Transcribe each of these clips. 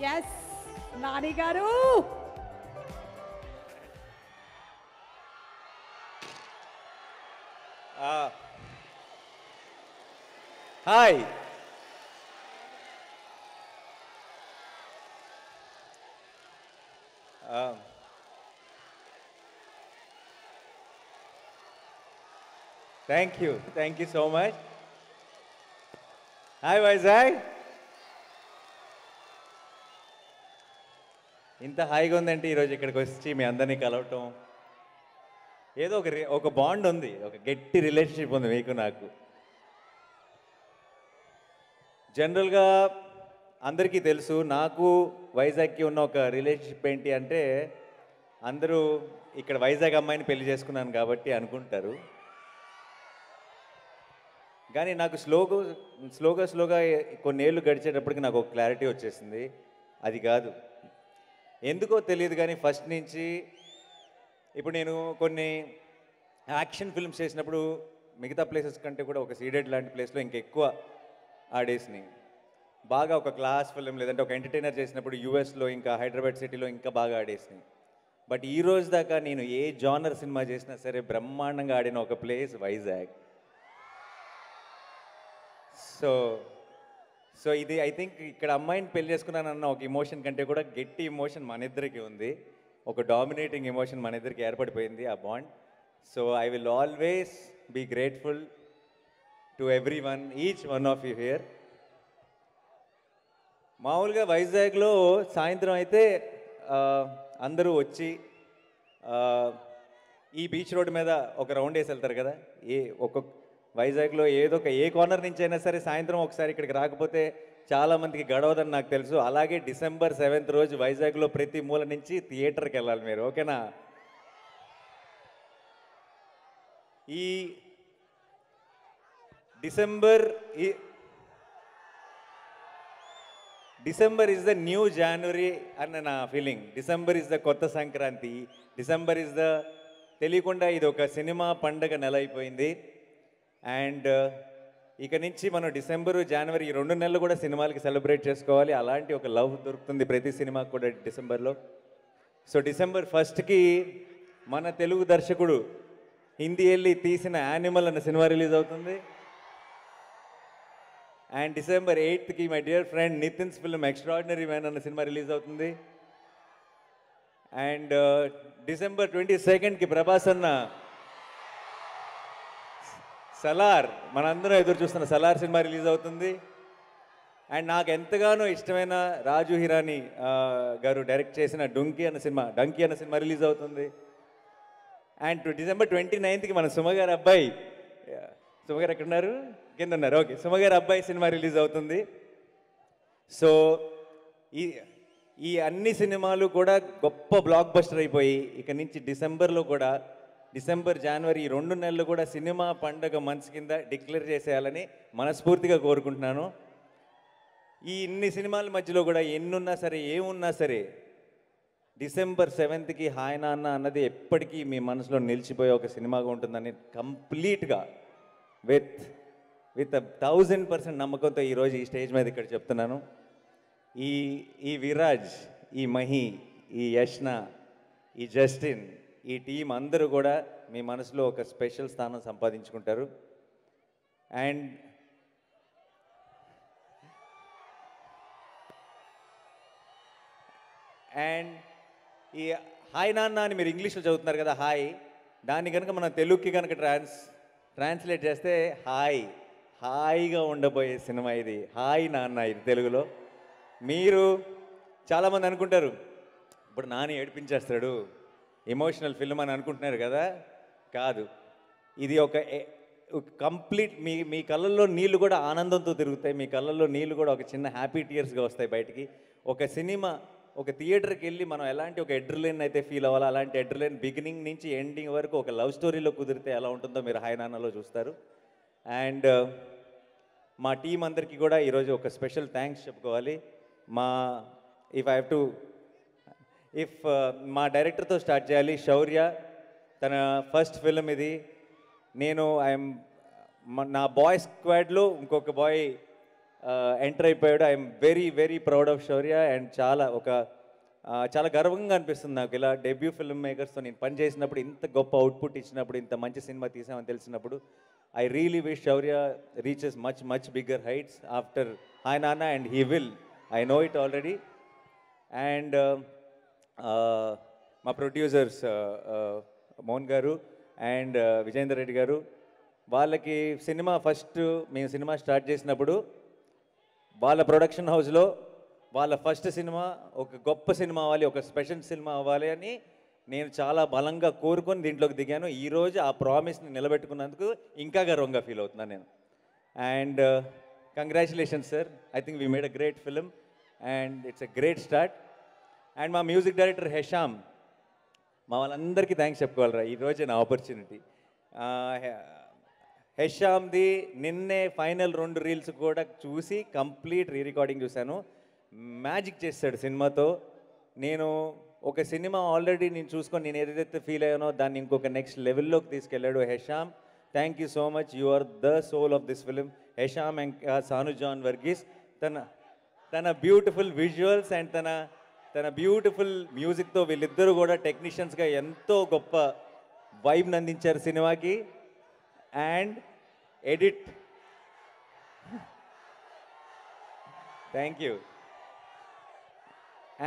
Yes, Nani Garu. Uh, hi. Um, thank you. Thank you so much. Hi, Vaisai. ఇంత హాయిగా ఉందంటే ఈరోజు ఇక్కడికి వచ్చి మీ అందరినీ కలవటం ఏదో ఒక ఒక బాండ్ ఉంది ఒక గట్టి రిలేషన్షిప్ ఉంది మీకు నాకు జనరల్గా అందరికీ తెలుసు నాకు వైజాగ్కి ఉన్న ఒక రిలేషన్షిప్ ఏంటి అంటే అందరూ ఇక్కడ వైజాగ్ అమ్మాయిని పెళ్లి చేసుకున్నాను కాబట్టి అనుకుంటారు కానీ నాకు స్లోగా స్లోగా స్లోగా కొన్నేళ్ళు గడిచేటప్పటికి నాకు ఒక క్లారిటీ వచ్చేసింది అది కాదు ఎందుకో తెలియదు కానీ ఫస్ట్ నుంచి ఇప్పుడు నేను కొన్ని యాక్షన్ ఫిల్మ్స్ చేసినప్పుడు మిగతా ప్లేసెస్ కంటే కూడా ఒక సీడెడ్ లాంటి ప్లేస్లో ఇంకెక్కువ ఆ డేస్ని బాగా ఒక క్లాస్ ఫిలిం లేదంటే ఒక ఎంటర్టైనర్ చేసినప్పుడు యూఎస్లో ఇంకా హైదరాబాద్ సిటీలో ఇంకా బాగా ఆడేసినాయి బట్ ఈ రోజు దాకా నేను ఏ జానర్ సినిమా చేసినా సరే బ్రహ్మాండంగా ఆడిన ఒక ప్లేస్ వైజాగ్ సో సో ఇది ఐ థింక్ ఇక్కడ అమ్మాయిని పెళ్లి చేసుకున్నానన్న ఒక ఇమోషన్ కంటే కూడా గట్టి ఇమోషన్ మన ఇద్దరికి ఉంది ఒక డామినేటింగ్ ఎమోషన్ మన ఇద్దరికి ఏర్పడిపోయింది ఆ bond so I will always be grateful to every one each one of you here మామూలుగా వైజాగ్లో సాయంత్రం అయితే అందరూ వచ్చి ఈ బీచ్ రోడ్ మీద ఒక రౌండ్ వేసి వెళ్తారు కదా ఏ ఒక్కొక్క వైజాగ్లో ఏదో ఒక ఏ కార్నర్ నుంచి అయినా సరే సాయంత్రం ఒకసారి ఇక్కడికి రాకపోతే చాలామందికి గడవదని నాకు తెలుసు అలాగే డిసెంబర్ సెవెంత్ రోజు వైజాగ్లో ప్రతి మూల నుంచి థియేటర్కి వెళ్ళాలి మీరు ఓకేనా ఈ డిసెంబర్ ఈ December is the new January అనే నా ఫీలింగ్ డిసెంబర్ ఇస్ ద కొత్త సంక్రాంతి డిసెంబర్ ఇస్ ద తెలియకుండా ఇది ఒక సినిమా పండగ నెల అయిపోయింది అండ్ uh, ఇక నుంచి మనం డిసెంబరు జనవరి ఈ రెండు నెలలు కూడా సినిమాలకి సెలబ్రేట్ చేసుకోవాలి అలాంటి ఒక లవ్ దొరుకుతుంది ప్రతి సినిమాకి కూడా డిసెంబర్లో సో డిసెంబర్ ఫస్ట్కి మన తెలుగు దర్శకుడు హిందీ వెళ్ళి తీసిన యానిమల్ అన్న సినిమా రిలీజ్ అవుతుంది అండ్ డిసెంబర్ ఎయిత్కి my dear friend Nithin's film Extraordinary Man అన్న సినిమా రిలీజ్ అవుతుంది అండ్ uh, డిసెంబర్ ట్వంటీ సెకండ్కి ప్రభాస్ అన్న సలార్ మనందరం ఎదురు చూస్తున్న సలార్ సినిమా రిలీజ్ అవుతుంది అండ్ నాకు ఎంతగానో ఇష్టమైన రాజు హిరానీ గారు డైరెక్ట్ చేసిన డొంకీ అన్న సినిమా డంకీ అన్న సినిమా రిలీజ్ అవుతుంది అండ్ డిసెంబర్ ట్వంటీ నైన్త్కి మన సుమగారు అబ్బాయి సుమగారు ఎక్కడున్నారు కింద ఉన్నారు ఓకే సుమగారు అబ్బాయి సినిమా రిలీజ్ అవుతుంది సో ఈ ఈ అన్ని సినిమాలు కూడా గొప్ప బ్లాక్ బస్టర్ అయిపోయి ఇక నుంచి డిసెంబర్లో కూడా డిసెంబర్ జనవరి ఈ రెండు నెలలు కూడా సినిమా పండగ మంచి కింద డిక్లేర్ చేసేయాలని మనస్ఫూర్తిగా కోరుకుంటున్నాను ఈ ఇన్ని సినిమాల మధ్యలో కూడా ఎన్నున్నా సరే ఏమున్నా సరే డిసెంబర్ సెవెంత్కి హాయ్ నాన్న అన్నది ఎప్పటికీ మీ మనసులో నిలిచిపోయే ఒక సినిమాగా ఉంటుందని కంప్లీట్గా విత్ విత్ థౌజండ్ పర్సెంట్ నమ్మకంతో ఈరోజు ఈ స్టేజ్ మీద ఇక్కడ చెప్తున్నాను ఈ ఈ విరాజ్ ఈ మహి ఈ యష్న ఈ జస్టిన్ ఈ టీం అందరూ కూడా మీ మనసులో ఒక స్పెషల్ స్థానం సంపాదించుకుంటారు అండ్ అండ్ ఈ హాయ్ నాన్న అని మీరు ఇంగ్లీష్లో చదువుతున్నారు కదా హాయ్ దాన్ని కనుక మనం తెలుగుకి కనుక ట్రాన్స్ ట్రాన్స్లేట్ చేస్తే హాయ్ హాయిగా ఉండబోయే సినిమా ఇది హాయ్ నాన్న ఇది తెలుగులో మీరు చాలామంది అనుకుంటారు ఇప్పుడు నాని ఏడిపించేస్తాడు ఎమోషనల్ ఫిల్మ్ అని అనుకుంటున్నారు కదా కాదు ఇది ఒక కంప్లీట్ మీ మీ కళ్ళల్లో నీళ్ళు కూడా ఆనందంతో తిరుగుతాయి మీ కళ్ళల్లో నీళ్ళు కూడా ఒక చిన్న హ్యాపీ టీయర్స్గా వస్తాయి బయటికి ఒక సినిమా ఒక థియేటర్కి వెళ్ళి మనం ఎలాంటి ఒక ఎడ్రలైన్ అయితే ఫీల్ అవ్వాలి అలాంటి ఎడ్రలైన్ బిగినింగ్ నుంచి ఎండింగ్ వరకు ఒక లవ్ స్టోరీలో కుదిరితే ఎలా ఉంటుందో మీరు హైనానాలో చూస్తారు అండ్ uh, మా టీం అందరికీ కూడా ఈరోజు ఒక స్పెషల్ థ్యాంక్స్ చెప్పుకోవాలి మా if I have to if uh, మా డైరెక్టర్తో స్టార్ట్ చేయాలి శౌర్య తన ఫస్ట్ ఫిల్మ్ ఇది నేను ఐఎమ్ నా బాయ్ స్క్వాడ్లో ఇంకొక బాయ్ ఎంటర్ uh, అయిపోయాడు I'm very very proud of Shourya and చాలా ఒక చాలా గర్వంగా అనిపిస్తుంది నాకు ఇలా డెబ్యూ ఫిల్మ్ మేకర్స్తో నేను పని చేసినప్పుడు ఇంత గొప్ప అవుట్పుట్ ఇచ్చినప్పుడు ఇంత మంచి సినిమా తీసామని తెలిసినప్పుడు I really wish Shourya reaches much much bigger heights after hi Nanna and he will I know it already and మా ప్రొడ్యూసర్స్ మోహన్ గారు అండ్ విజేందర్ రెడ్డి గారు వాళ్ళకి సినిమా ఫస్ట్ మేము సినిమా స్టార్ట్ చేసినప్పుడు వాళ్ళ ప్రొడక్షన్ హౌస్లో వాళ్ళ ఫస్ట్ సినిమా ఒక గొప్ప సినిమా అవ్వాలి ఒక స్పెషల్ సినిమా అవ్వాలి అని నేను చాలా బలంగా కోరుకొని దీంట్లోకి దిగాను ఈరోజు ఆ ప్రామిస్ని నిలబెట్టుకున్నందుకు ఇంకా గర్వంగా ఫీల్ అవుతున్నాను నేను and congratulations sir I think we made a great film and it's a great start and మా మ్యూజిక్ డైరెక్టర్ హెషామ్ మా వాళ్ళందరికీ థ్యాంక్స్ చెప్పుకోవాలరా ఈరోజు నా ఆపర్చునిటీ హెషామ్ది నిన్నే ఫైనల్ రెండు రీల్స్ కూడా చూసి కంప్లీట్ రీ రికార్డింగ్ చూశాను మ్యాజిక్ చేస్తాడు సినిమాతో నేను ఒక సినిమా ఆల్రెడీ నేను చూసుకొని నేను ఏదైతే ఫీల్ అయ్యానో దాన్ని ఇంకొక నెక్స్ట్ లెవెల్లోకి తీసుకెళ్ళాడు Hesham thank you so much you are the soul of this film Hesham and Sanu John Varghese తన తన బ్యూటిఫుల్ విజువల్స్ అండ్ తన తన బ్యూటిఫుల్ మ్యూజిక్తో వీళ్ళిద్దరూ కూడా టెక్నీషియన్స్గా ఎంతో గొప్ప వైబ్ని అందించారు సినిమాకి and edit thank you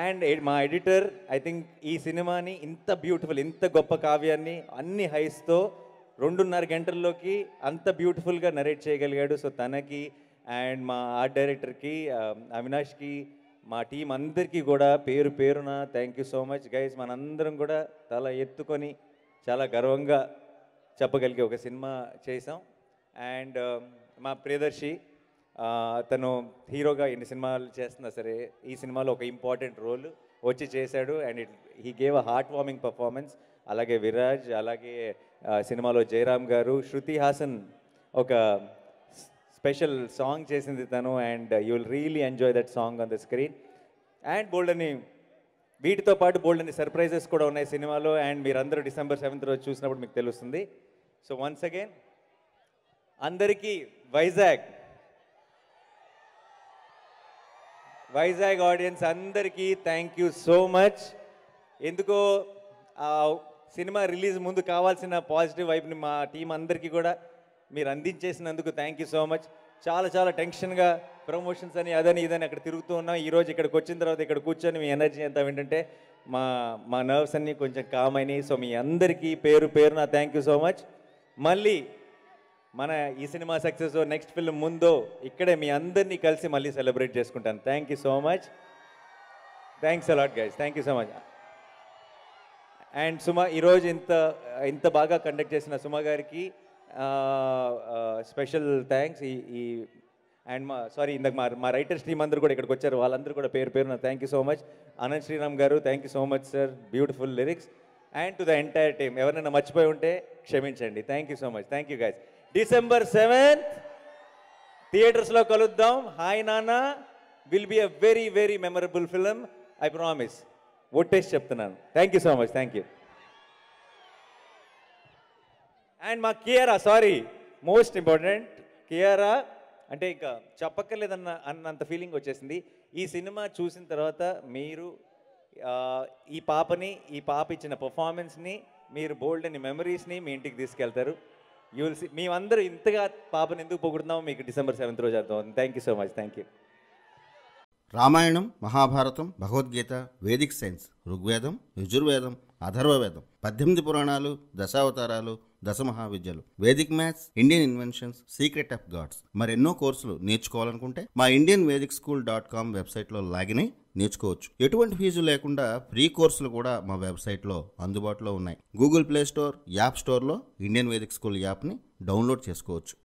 and మా ఎడిటర్ ఐ థింక్ ఈ సినిమాని ఇంత బ్యూటిఫుల్ ఇంత గొప్ప కావ్యాన్ని అన్ని హైస్తో రెండున్నర గంటల్లోకి అంత బ్యూటిఫుల్గా నరేట్ చేయగలిగాడు సో తనకి అండ్ మా ఆర్ట్ డైరెక్టర్కి అవినాష్కి మా టీం అందరికీ కూడా పేరు పేరున thank you so much guys మనందరం కూడా తల ఎత్తుకొని చాలా గర్వంగా చెప్పగలిగే ఒక సినిమా చేసాం అండ్ um, మా ప్రియదర్శి తను హీరోగా ఎన్ని సినిమాలు చేస్తున్నా సరే ఈ సినిమాలో ఒక ఇంపార్టెంట్ రోల్ వచ్చి చేశాడు and it he gave a heart warming performance అలాగే విరాజ్ అలాగే సినిమాలో జయరామ్ గారు శృతి హాసన్ ఒక స్పెషల్ సాంగ్ చేసింది తను and you will really enjoy that song on the screen and bold అని వీటితో పాటు బోల్డ్ అని సర్ప్రైజెస్ కూడా ఉన్నాయి సినిమాలో అండ్ మీరందరూ డిసెంబర్ సెవెంత్ రోజు చూసినప్పుడు మీకు తెలుస్తుంది సో వన్స్ అగైన్ అందరికీ వైజాగ్ వైజాగ్ ఆడియన్స్ అందరికీ థ్యాంక్ యూ సో మచ్ ఎందుకో సినిమా రిలీజ్ ముందు కావాల్సిన పాజిటివ్ వైపుని మా టీం అందరికీ కూడా మీరు అందించేసినందుకు థ్యాంక్ యూ సో మచ్ చాలా చాలా టెన్షన్గా ప్రమోషన్స్ అని అదని ఇదని అక్కడ తిరుగుతూ ఉన్నాం ఈరోజు ఇక్కడికి వచ్చిన తర్వాత ఇక్కడ కూర్చొని మీ ఎనర్జీ ఎంత ఏంటంటే మా మా నర్వ్స్ అన్నీ కొంచెం కామ్ అయినాయి సో మీ అందరికీ పేరు పేరు నా థ్యాంక్ యూ సో మచ్ మళ్ళీ మన ఈ సినిమా సక్సెస్ నెక్స్ట్ ఫిల్మ్ ముందో ఇక్కడే మీ అందరినీ కలిసి మళ్ళీ సెలబ్రేట్ చేసుకుంటాను thank you so much thanks a lot guys thank you so much and Suma ఈరోజు ఇంత ఇంత బాగా కండక్ట్ చేసిన సుమా గారికి స్పెషల్ థ్యాంక్స్ ఈ ఈ అండ్ మా సారీ ఇందాక మా మా రైటర్ టీమ్ అందరూ కూడా ఇక్కడికి వచ్చారు వాళ్ళందరూ కూడా పేరు పేరున thank you so much Anant Sriram గారు thank you so much sir beautiful lyrics and to the entire team ఎవరైనా మర్చిపోయి ఉంటే క్షమించండి thank you so much thank you guys December seventh థియేటర్స్లో కలుద్దాం hi Nanna will be a very very memorable film I promise ఒట్టేసి చెప్తున్నాను thank you so much thank you and మా Kiara sorry most important Kiara అంటే ఇంకా చెప్పక్కర్లేదన్న అన్నంత ఫీలింగ్ వచ్చేసింది ఈ సినిమా చూసిన తర్వాత మీరు ఈ పాపని ఈ పాప ఇచ్చిన పర్ఫార్మెన్స్ని మీరు బోల్డ్ అని మెమరీస్ని మీ ఇంటికి తీసుకెళ్తారు యూ విల్ సీ మేమందరూ ఇంతగా పాపని ఎందుకు పొగుడుతున్నామో మీకు డిసెంబర్ సెవెంత్ రోజు అర్థమవుతుంది thank you so much thank you Ramayanam Mahabharatam Bhagavad Gita Vedic science Rigvedam Yajurvedam Atharvavedam పద్దెనిమిది పురాణాలు దశావతారాలు దశమహావిద్యలు Vedic maths Indian inventions secret of gods మరెన్నో కోర్సులు నేర్చుకోవాలనుకుంటే మా Indian Vedic school dot com వెబ్సైట్లో లాగిన్ అయి నేర్చుకోవచ్చు ఎటువంటి ఫీజు లేకుండా ఫ్రీ కోర్సులు కూడా మా వెబ్సైట్లో అందుబాటులో ఉన్నాయి గూగుల్ ప్లే స్టోర్ యాప్ స్టోర్లో ఇండియన్ వేదిక్ స్కూల్ యాప్ని డౌన్లోడ్ చేసుకోవచ్చు